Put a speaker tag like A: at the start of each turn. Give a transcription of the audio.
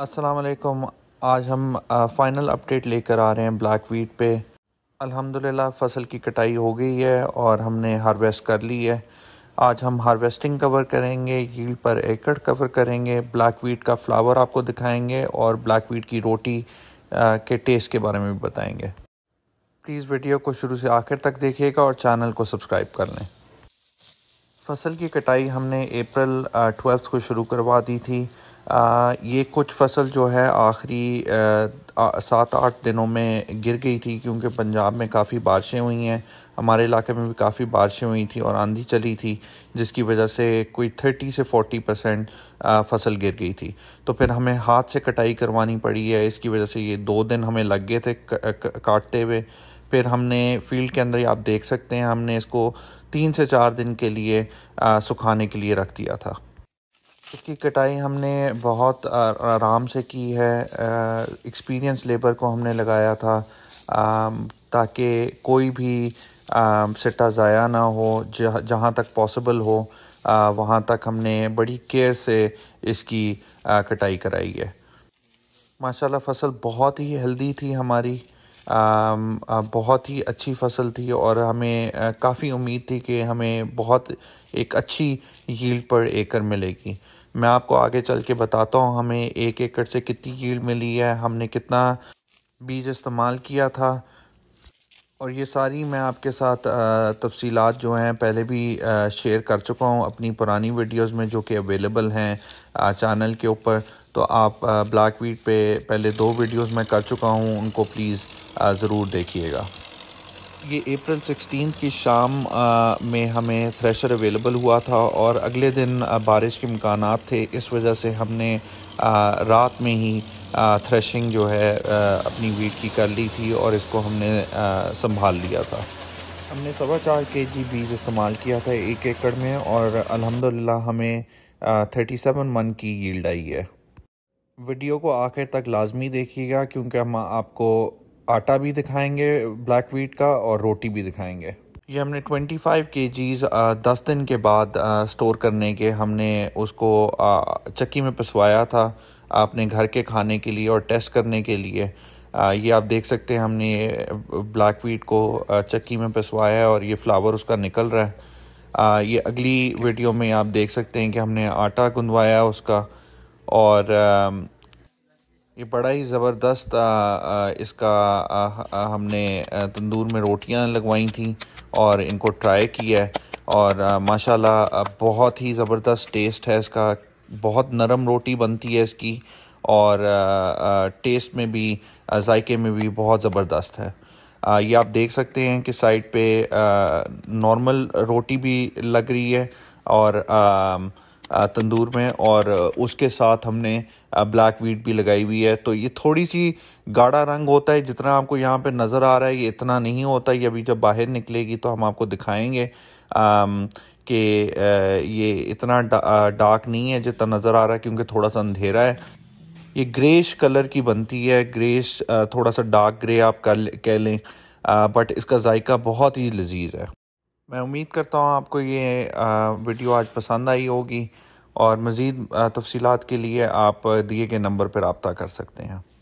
A: अस्सलाम आज हम फ़ाइनल अपडेट लेकर आ रहे हैं ब्लैक वीट पे अल्हम्दुलिल्लाह फसल की कटाई हो गई है और हमने हार्वेस्ट कर ली है आज हम हार्वेस्टिंग कवर करेंगे यील्ड पर एकड़ कवर करेंगे ब्लैक वीट का फ्लावर आपको दिखाएंगे और ब्लैक वीट की रोटी के टेस्ट के बारे में भी बताएंगे प्लीज़ वीडियो को शुरू से आखिर तक देखिएगा और चैनल को सब्सक्राइब कर लें फसल की कटाई हमने अप्रैल ट्वेल्थ को शुरू करवा दी थी ये कुछ फसल जो है आखिरी सात आठ दिनों में गिर गई थी क्योंकि पंजाब में काफ़ी बारिशें हुई हैं हमारे इलाके में भी काफ़ी बारिशें हुई थी और आंधी चली थी जिसकी वजह से कोई थर्टी से फोर्टी परसेंट फसल गिर गई थी तो फिर हमें हाथ से कटाई करवानी पड़ी है इसकी वजह से ये दो दिन हमें लग गए थे काटते हुए फिर हमने फील्ड के अंदर ही आप देख सकते हैं हमने इसको तीन से चार दिन के लिए सुखाने के लिए रख दिया था इसकी कटाई हमने बहुत आराम से की है एक्सपीरियंस लेबर को हमने लगाया था ताकि कोई भी सिट्टा ज़ाया ना हो जह, जहाँ तक पॉसिबल हो वहाँ तक हमने बड़ी केयर से इसकी कटाई कराई है माशाल्लाह फसल बहुत ही हेल्दी थी हमारी बहुत ही अच्छी फसल थी और हमें काफ़ी उम्मीद थी कि हमें बहुत एक अच्छी यील्ड पर एकड़ मिलेगी मैं आपको आगे चल के बताता हूँ हमें एक एकड़ से कितनी यील्ड मिली है हमने कितना बीज इस्तेमाल किया था और ये सारी मैं आपके साथ तफसीलात जो हैं पहले भी शेयर कर चुका हूँ अपनी पुरानी वीडियोस में जो कि अवेलेबल हैं चैनल के ऊपर तो आप ब्लैक वीट पे पहले दो वीडियोस मैं कर चुका हूँ उनको प्लीज़ ज़रूर देखिएगा ये अप्रैल सिक्सटीन की शाम में हमें थ्रेशर अवेलेबल हुआ था और अगले दिन बारिश के इम्कान थे इस वजह से हमने रात में ही थ्रेशिंग जो है अपनी वीट की कर ली थी और इसको हमने संभाल लिया था हमने सवा चार के जी बीज इस्तेमाल किया था एक एकड़ में और अल्हम्दुलिल्लाह हमें थर्टी सेवन मन की यील्ड आई है वीडियो को आखिर तक लाजमी देखिएगा क्योंकि हम आपको आटा भी दिखाएंगे ब्लैक वीट का और रोटी भी दिखाएंगे ये हमने 25 फाइव के जीज दस दिन के बाद स्टोर करने के हमने उसको चक्की में पिसवाया था आपने घर के खाने के लिए और टेस्ट करने के लिए ये आप देख सकते हैं हमने ब्लैक वीट को चक्की में पिसवाया है और ये फ्लावर उसका निकल रहा है ये अगली वीडियो में आप देख सकते हैं कि हमने आटा गुंदवाया उसका और ये बड़ा ही ज़बरदस्त इसका हमने तंदूर में रोटियां लगवाई थी और इनको ट्राई किया है और माशाल्लाह बहुत ही ज़बरदस्त टेस्ट है इसका बहुत नरम रोटी बनती है इसकी और टेस्ट में भी जायके में भी बहुत ज़बरदस्त है ये आप देख सकते हैं कि साइड पे नॉर्मल रोटी भी लग रही है और तंदूर में और उसके साथ हमने ब्लैक वीट भी लगाई हुई है तो ये थोड़ी सी गाढ़ा रंग होता है जितना आपको यहाँ पे नज़र आ रहा है ये इतना नहीं होता ये अभी जब बाहर निकलेगी तो हम आपको दिखाएंगे कि ये इतना डार्क नहीं है जितना नज़र आ रहा है क्योंकि थोड़ा सा अंधेरा है ये ग्रेश कलर की बनती है ग्रेश थोड़ा सा डार्क ग्रे आप कह लें बट इसका जायका बहुत ही लजीज है मैं उम्मीद करता हूँ आपको ये वीडियो आज पसंद आई होगी और मज़ीद तफसीत के लिए आप दिए गए नंबर पर रबता कर सकते हैं